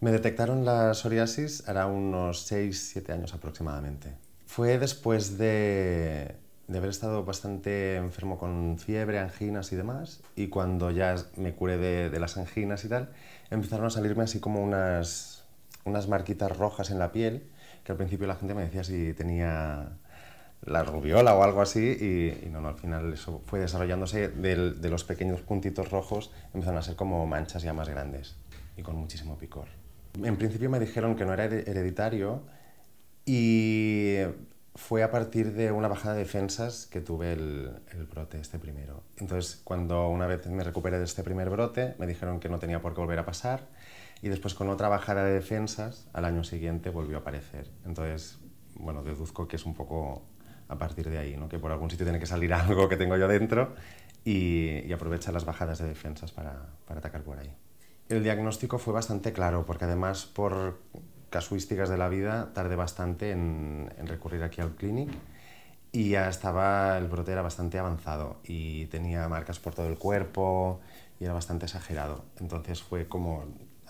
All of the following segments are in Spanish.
Me detectaron la psoriasis hará unos 6-7 años aproximadamente. Fue después de, haber estado bastante enfermo con fiebre, anginas y demás, y cuando ya me curé de, las anginas y tal, empezaron a salirme así como unas, marquitas rojas en la piel, que al principio la gente me decía si tenía la rubiola o algo así, y, no, no, al final eso fue desarrollándose de los pequeños puntitos rojos, empezaron a ser como manchas ya más grandes y con muchísimo picor. En principio me dijeron que no era hereditario y fue a partir de una bajada de defensas que tuve el, brote, este primero. Entonces, cuando una vez me recuperé de este primer brote, me dijeron que no tenía por qué volver a pasar y después con otra bajada de defensas, al año siguiente volvió a aparecer. Entonces, bueno, deduzco que es un poco a partir de ahí, ¿no? que por algún sitio tiene que salir algo que tengo yo dentro y, aprovecha las bajadas de defensas para atacar por ahí. El diagnóstico fue bastante claro, porque además por casuísticas de la vida tardé bastante en, recurrir aquí al clinic y ya estaba, el brote era bastante avanzado y tenía marcas por todo el cuerpo y era bastante exagerado. Entonces fue como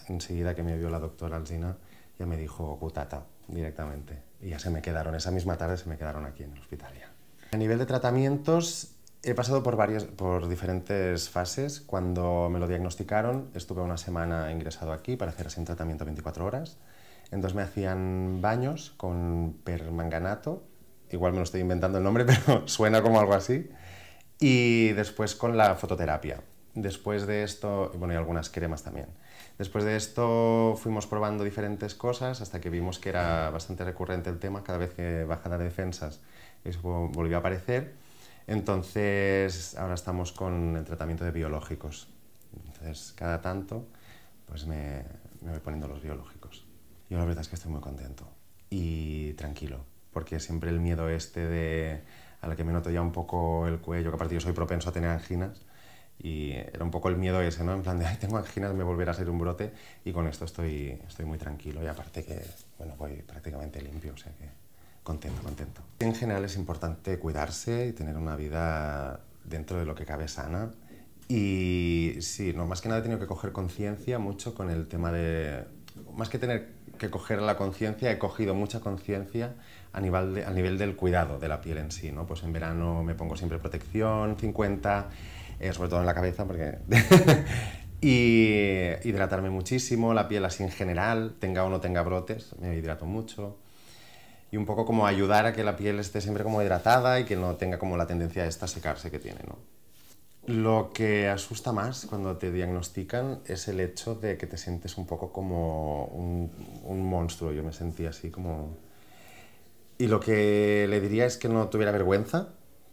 enseguida que me vio la doctora Alzina, ya me dijo cutata directamente. Y ya se me quedaron, esa misma tarde se me quedaron aquí en el hospital ya. A nivel de tratamientos, He pasado por varias, por diferentes fases. Cuando me lo diagnosticaron, estuve una semana ingresado aquí para hacer así un tratamiento 24 horas. Entonces me hacían baños con permanganato. Igual me lo estoy inventando el nombre, pero suena como algo así. Y después con la fototerapia. Después de esto, bueno, y algunas cremas también. Después de esto fuimos probando diferentes cosas hasta que vimos que era bastante recurrente el tema. Cada vez que bajan las defensas, eso volvió a aparecer entonces, ahora estamos con el tratamiento de biológicos. Entonces, cada tanto, pues me, voy poniendo los biológicos. Yo la verdad es que estoy muy contento y tranquilo, porque siempre el miedo este de a la que me noto ya un poco el cuello, que aparte yo soy propenso a tener anginas, y era un poco el miedo ese, ¿no? En plan de, ay, tengo anginas, me volverá a ser un brote, y con esto estoy, estoy muy tranquilo, y aparte que, bueno, voy prácticamente limpio, o sea que... Contento, contento. En general es importante cuidarse y tener una vida dentro de lo que cabe sana. Y sí, no, más que nada he tenido que coger conciencia mucho con el tema de... Más que tener que coger la conciencia, he cogido mucha conciencia a nivel, a nivel del cuidado de la piel en sí, ¿no? Pues en verano me pongo siempre protección, 50, eh, sobre todo en la cabeza, porque... y hidratarme muchísimo, la piel así en general, tenga o no tenga brotes, me hidrato mucho y un poco como ayudar a que la piel esté siempre como hidratada y que no tenga como la tendencia a esta secarse que tiene, ¿no? Lo que asusta más cuando te diagnostican es el hecho de que te sientes un poco como un, un monstruo. Yo me sentí así como... Y lo que le diría es que no tuviera vergüenza,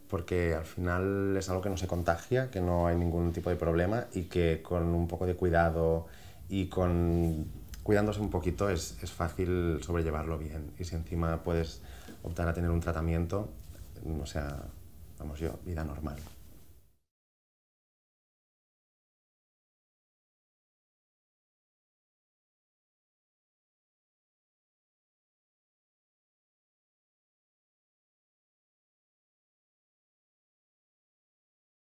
porque al final es algo que no se contagia, que no hay ningún tipo de problema y que con un poco de cuidado y con cuidándose un poquito es, fácil sobrellevarlo bien. Y si encima puedes optar a tener un tratamiento, no sea, vamos yo, vida normal.